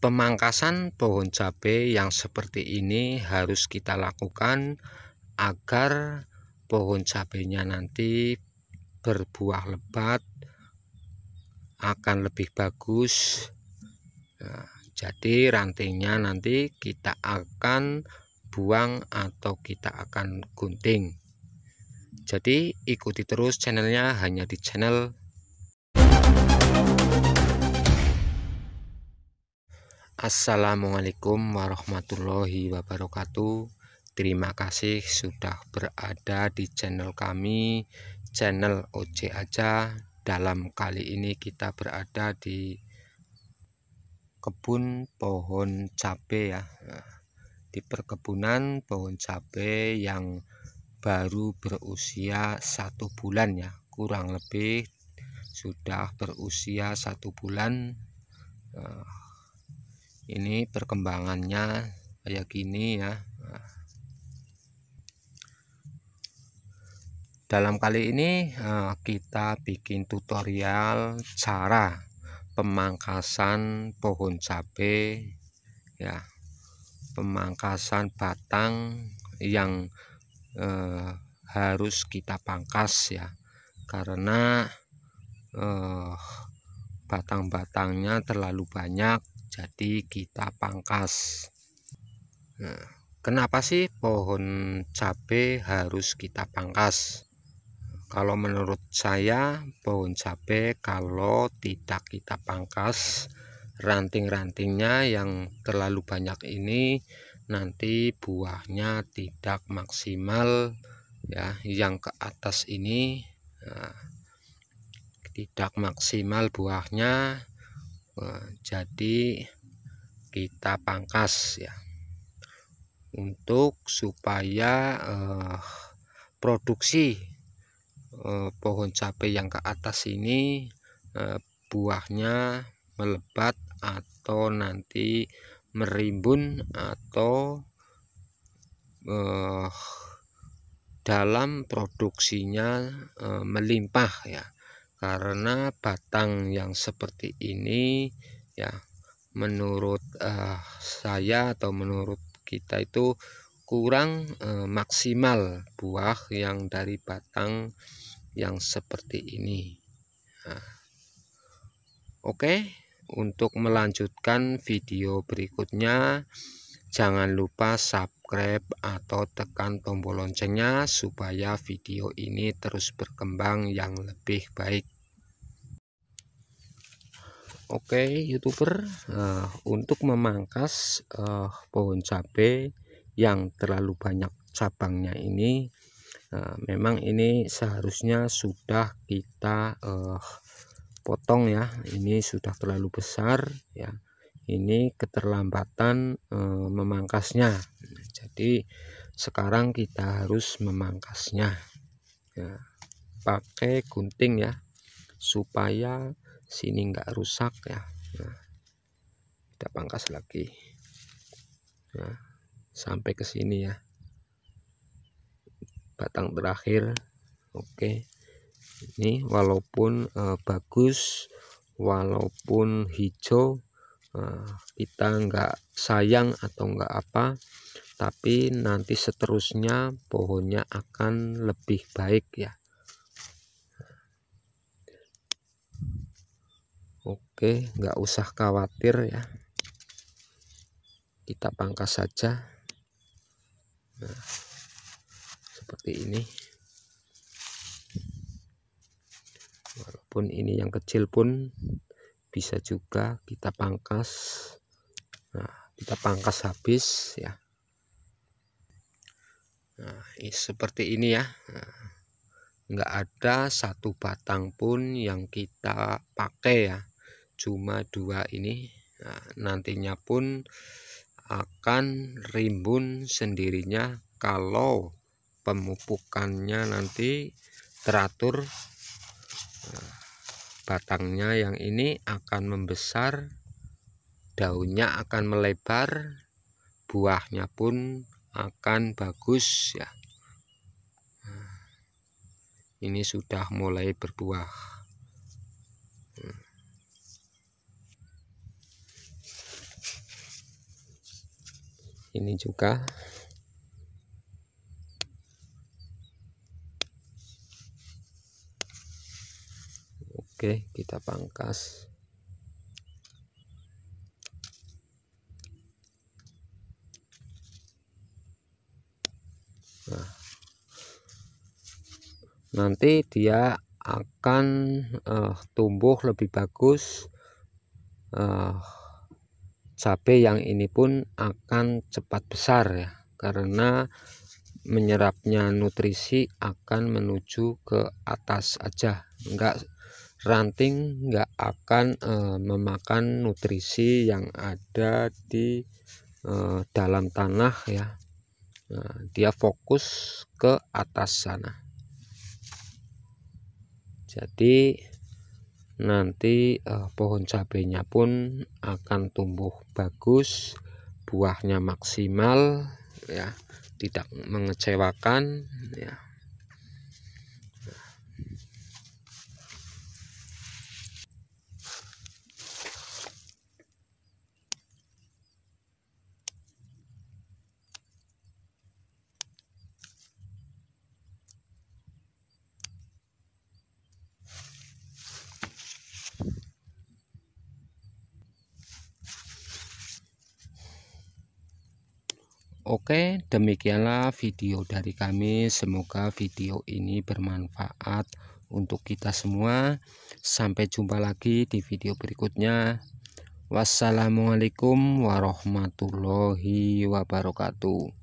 Pemangkasan pohon cabe yang seperti ini harus kita lakukan agar pohon cabenya nanti berbuah lebat akan lebih bagus ya, jadi rantingnya nanti kita akan buang atau kita akan gunting jadi ikuti terus channelnya hanya di channel Assalamualaikum warahmatullahi wabarakatuh Terima kasih sudah berada di channel kami Channel OJ Aja Dalam kali ini kita berada di Kebun pohon cabai ya Di perkebunan pohon cabai yang baru berusia satu bulan ya Kurang lebih sudah berusia satu bulan eh, ini perkembangannya kayak gini ya nah. dalam kali ini eh, kita bikin tutorial cara pemangkasan pohon cabe, ya pemangkasan batang yang eh, harus kita pangkas ya karena eh, batang-batangnya terlalu banyak jadi kita pangkas nah, kenapa sih pohon cabe harus kita pangkas kalau menurut saya pohon cabe kalau tidak kita pangkas ranting-rantingnya yang terlalu banyak ini nanti buahnya tidak maksimal ya yang ke atas ini nah, tidak maksimal buahnya Eh, jadi kita pangkas ya untuk supaya eh, produksi eh, pohon cabe yang ke atas ini eh, buahnya melebat atau nanti merimbun atau eh, dalam produksinya eh, melimpah ya karena batang yang seperti ini ya menurut uh, saya atau menurut kita itu kurang uh, maksimal buah yang dari batang yang seperti ini nah. oke untuk melanjutkan video berikutnya Jangan lupa subscribe atau tekan tombol loncengnya supaya video ini terus berkembang yang lebih baik. Oke youtuber uh, untuk memangkas uh, pohon cabai yang terlalu banyak cabangnya ini uh, memang ini seharusnya sudah kita uh, potong ya ini sudah terlalu besar ya ini keterlambatan e, memangkasnya jadi sekarang kita harus memangkasnya ya, pakai gunting ya supaya sini enggak rusak ya nah, kita pangkas lagi nah, sampai ke sini ya batang terakhir oke ini walaupun e, bagus walaupun hijau Eh, kita nggak sayang atau nggak apa tapi nanti seterusnya pohonnya akan lebih baik ya oke nggak usah khawatir ya kita pangkas saja nah, seperti ini walaupun ini yang kecil pun bisa juga kita pangkas nah kita pangkas habis ya nah ini seperti ini ya enggak nah, ada satu batang pun yang kita pakai ya cuma dua ini nah, nantinya pun akan rimbun sendirinya kalau pemupukannya nanti teratur nah, batangnya yang ini akan membesar daunnya akan melebar buahnya pun akan bagus ya nah, ini sudah mulai berbuah ini juga Oke, kita pangkas. Nah, nanti dia akan uh, tumbuh lebih bagus. Uh, cabai yang ini pun akan cepat besar ya, karena menyerapnya nutrisi akan menuju ke atas aja, enggak ranting nggak akan uh, memakan nutrisi yang ada di uh, dalam tanah ya nah, dia fokus ke atas sana jadi nanti uh, pohon cabenya pun akan tumbuh bagus buahnya maksimal ya tidak mengecewakan ya Oke, demikianlah video dari kami. Semoga video ini bermanfaat untuk kita semua. Sampai jumpa lagi di video berikutnya. Wassalamualaikum warahmatullahi wabarakatuh.